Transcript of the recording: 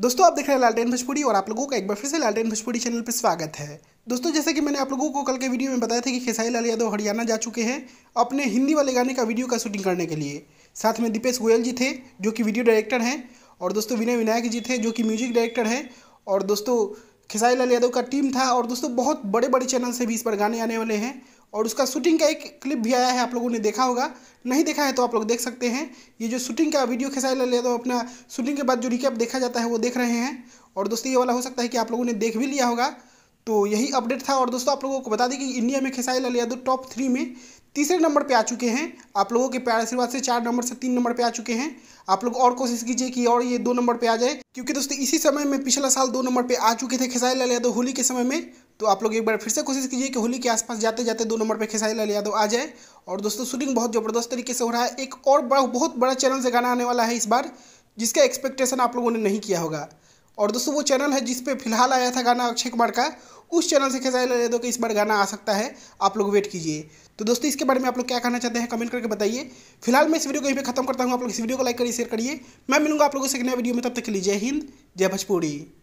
दोस्तों आप देख रहे हैं लालटेन भोजपुरी और आप लोगों का एक बार फिर से लालटेन भोजपुरी चैनल पर स्वागत है दोस्तों जैसे कि मैंने आप लोगों को कल के वीडियो में बताया था कि खेसाई लाल यादव हरियाणा जा चुके हैं अपने हिंदी वाले गाने का वीडियो का शूटिंग करने के लिए साथ में दीपेश गोयल जी थे जो कि वीडियो डायरेक्टर हैं और दोस्तों विनय विनायक जी थे जो कि म्यूजिक डायरेक्टर हैं और दोस्तों खेसाई लाल यादव का टीम था और दोस्तों बहुत बड़े बड़े चैनल से भी इस पर गाने आने वाले हैं और उसका शूटिंग का एक क्लिप भी आया है आप लोगों ने देखा होगा नहीं देखा है तो आप लोग देख सकते हैं ये जो शूटिंग का वीडियो खिसाई ले तो अपना शूटिंग के बाद जो रिकैप देखा जाता है वो देख रहे हैं और दोस्तों ये वाला हो सकता है कि आप लोगों ने देख भी लिया होगा तो यही अपडेट था और दोस्तों आप लोगों को बता दें कि इंडिया में खिसाई लाल यादव टॉप थ्री में तीसरे नंबर पे आ चुके हैं आप लोगों के प्यार आशीर्वाद से चार नंबर से तीन नंबर पे आ चुके हैं आप लोग और कोशिश कीजिए कि और ये दो नंबर पे आ जाए क्योंकि दोस्तों इसी समय में पिछला साल दो नंबर पे आ चुके थे खिसाई लाल यादव तो होली के समय में तो आप लोग एक बार फिर से कोशिश कीजिए कि होली के आसपास जाते जाते दो नंबर पर खेसारी लाल यादव आ जाए और दोस्तों शूटिंग बहुत ज़बरदस्त तरीके से हो रहा है एक और बड़ा बहुत बड़ा चैनल से गाना आने वाला है इस बार जिसका एक्सपेक्टेशन आप लोगों ने नहीं किया होगा और दोस्तों वो चैनल है जिसपे फिलहाल आया था गाना अक्षय कुमार का उस चैनल से खेसारी लाल यादव का इस बार गाना आ सकता है आप लोग वेट कीजिए तो दोस्तों इसके बारे में आप लोग क्या कहना चाहते हैं कमेंट करके बताइए फिलहाल मैं इस वीडियो को यहीं पर खत्म करता हूँ आप लोग इस वीडियो को लाइक करिए शेयर करिए मैं मिलूंगा आप लोगों से एक नया वीडियो में तब तक के लिए जय हिंद जय भोजपुरी